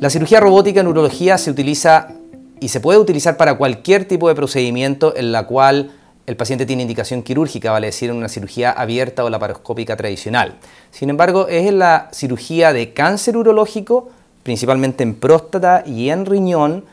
La cirugía robótica en urología se utiliza y se puede utilizar para cualquier tipo de procedimiento en la cual el paciente tiene indicación quirúrgica, vale decir, en una cirugía abierta o laparoscópica tradicional. Sin embargo, es en la cirugía de cáncer urológico, principalmente en próstata y en riñón,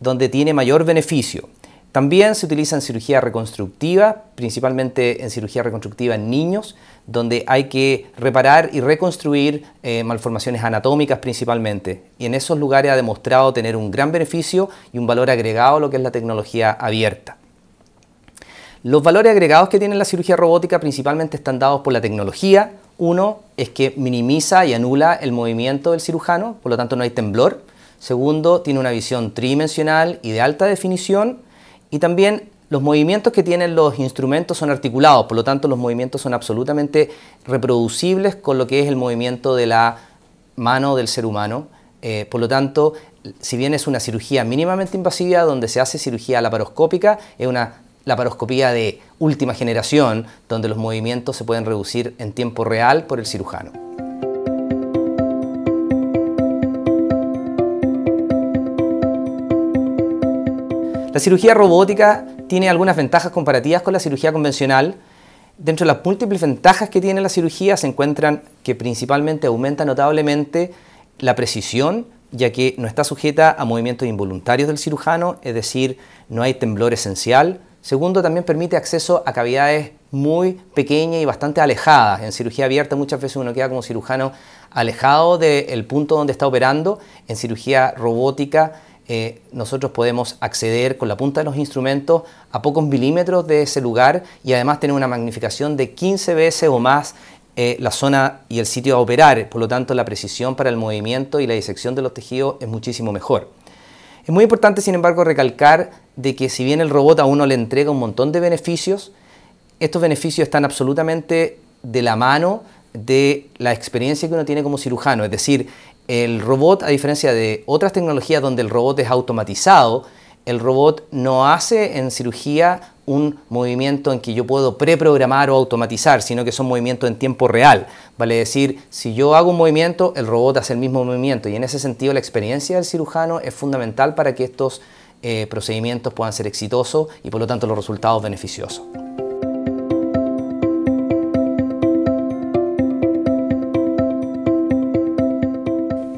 donde tiene mayor beneficio. También se utiliza en cirugía reconstructiva, principalmente en cirugía reconstructiva en niños, donde hay que reparar y reconstruir eh, malformaciones anatómicas principalmente. Y en esos lugares ha demostrado tener un gran beneficio y un valor agregado lo que es la tecnología abierta. Los valores agregados que tiene la cirugía robótica principalmente están dados por la tecnología. Uno es que minimiza y anula el movimiento del cirujano, por lo tanto no hay temblor. Segundo, tiene una visión tridimensional y de alta definición. Y también los movimientos que tienen los instrumentos son articulados, por lo tanto los movimientos son absolutamente reproducibles con lo que es el movimiento de la mano del ser humano. Eh, por lo tanto, si bien es una cirugía mínimamente invasiva, donde se hace cirugía laparoscópica, es una laparoscopía de última generación, donde los movimientos se pueden reducir en tiempo real por el cirujano. La cirugía robótica tiene algunas ventajas comparativas con la cirugía convencional. Dentro de las múltiples ventajas que tiene la cirugía se encuentran que principalmente aumenta notablemente la precisión, ya que no está sujeta a movimientos involuntarios del cirujano, es decir, no hay temblor esencial. Segundo, también permite acceso a cavidades muy pequeñas y bastante alejadas. En cirugía abierta muchas veces uno queda como cirujano alejado del punto donde está operando. En cirugía robótica eh, nosotros podemos acceder con la punta de los instrumentos a pocos milímetros de ese lugar y además tener una magnificación de 15 veces o más eh, la zona y el sitio a operar. Por lo tanto, la precisión para el movimiento y la disección de los tejidos es muchísimo mejor. Es muy importante, sin embargo, recalcar de que si bien el robot a uno le entrega un montón de beneficios, estos beneficios están absolutamente de la mano de la experiencia que uno tiene como cirujano. Es decir, el robot, a diferencia de otras tecnologías donde el robot es automatizado, el robot no hace en cirugía un movimiento en que yo puedo preprogramar o automatizar, sino que son movimientos en tiempo real. Vale decir, si yo hago un movimiento, el robot hace el mismo movimiento y en ese sentido la experiencia del cirujano es fundamental para que estos eh, procedimientos puedan ser exitosos y por lo tanto los resultados beneficiosos.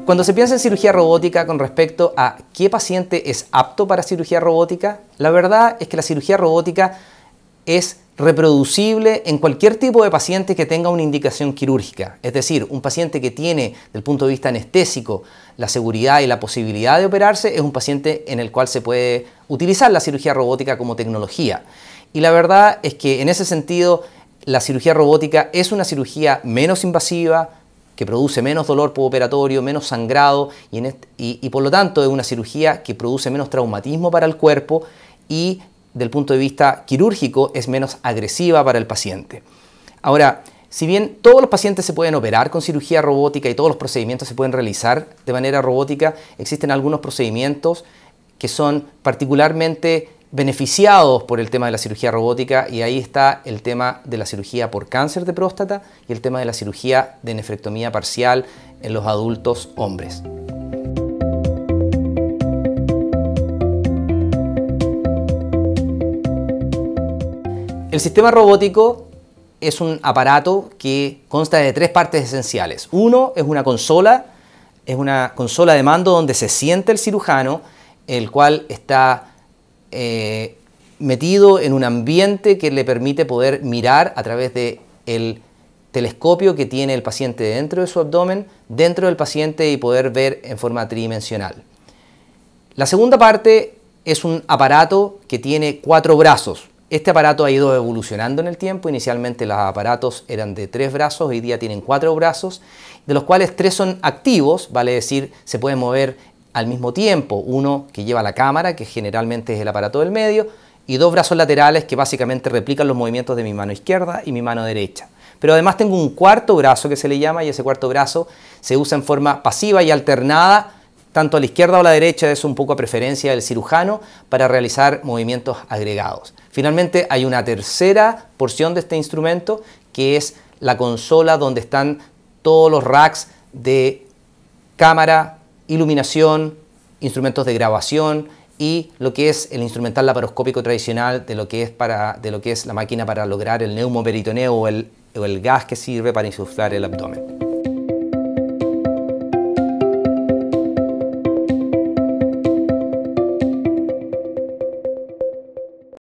Cuando se piensa en cirugía robótica con respecto a qué paciente es apto para cirugía robótica, la verdad es que la cirugía robótica es reproducible en cualquier tipo de paciente que tenga una indicación quirúrgica. Es decir, un paciente que tiene, desde el punto de vista anestésico, la seguridad y la posibilidad de operarse, es un paciente en el cual se puede utilizar la cirugía robótica como tecnología. Y la verdad es que en ese sentido, la cirugía robótica es una cirugía menos invasiva, que produce menos dolor operatorio, menos sangrado y, por lo tanto es una cirugía que produce menos traumatismo para el cuerpo y del punto de vista quirúrgico es menos agresiva para el paciente. Ahora, si bien todos los pacientes se pueden operar con cirugía robótica y todos los procedimientos se pueden realizar de manera robótica, existen algunos procedimientos que son particularmente beneficiados por el tema de la cirugía robótica y ahí está el tema de la cirugía por cáncer de próstata y el tema de la cirugía de nefrectomía parcial en los adultos hombres. El sistema robótico es un aparato que consta de tres partes esenciales. Uno es una consola, es una consola de mando donde se siente el cirujano, el cual está eh, metido en un ambiente que le permite poder mirar a través del telescopio que tiene el paciente dentro de su abdomen, dentro del paciente y poder ver en forma tridimensional. La segunda parte es un aparato que tiene cuatro brazos. Este aparato ha ido evolucionando en el tiempo. Inicialmente los aparatos eran de tres brazos, hoy día tienen cuatro brazos, de los cuales tres son activos, vale decir, se pueden mover al mismo tiempo, uno que lleva la cámara, que generalmente es el aparato del medio, y dos brazos laterales que básicamente replican los movimientos de mi mano izquierda y mi mano derecha. Pero además tengo un cuarto brazo que se le llama y ese cuarto brazo se usa en forma pasiva y alternada, tanto a la izquierda o a la derecha, es un poco a preferencia del cirujano para realizar movimientos agregados. Finalmente hay una tercera porción de este instrumento que es la consola donde están todos los racks de cámara, iluminación, instrumentos de grabación y lo que es el instrumental laparoscópico tradicional de lo que es, para, de lo que es la máquina para lograr el neumoperitoneo o el, o el gas que sirve para insuflar el abdomen.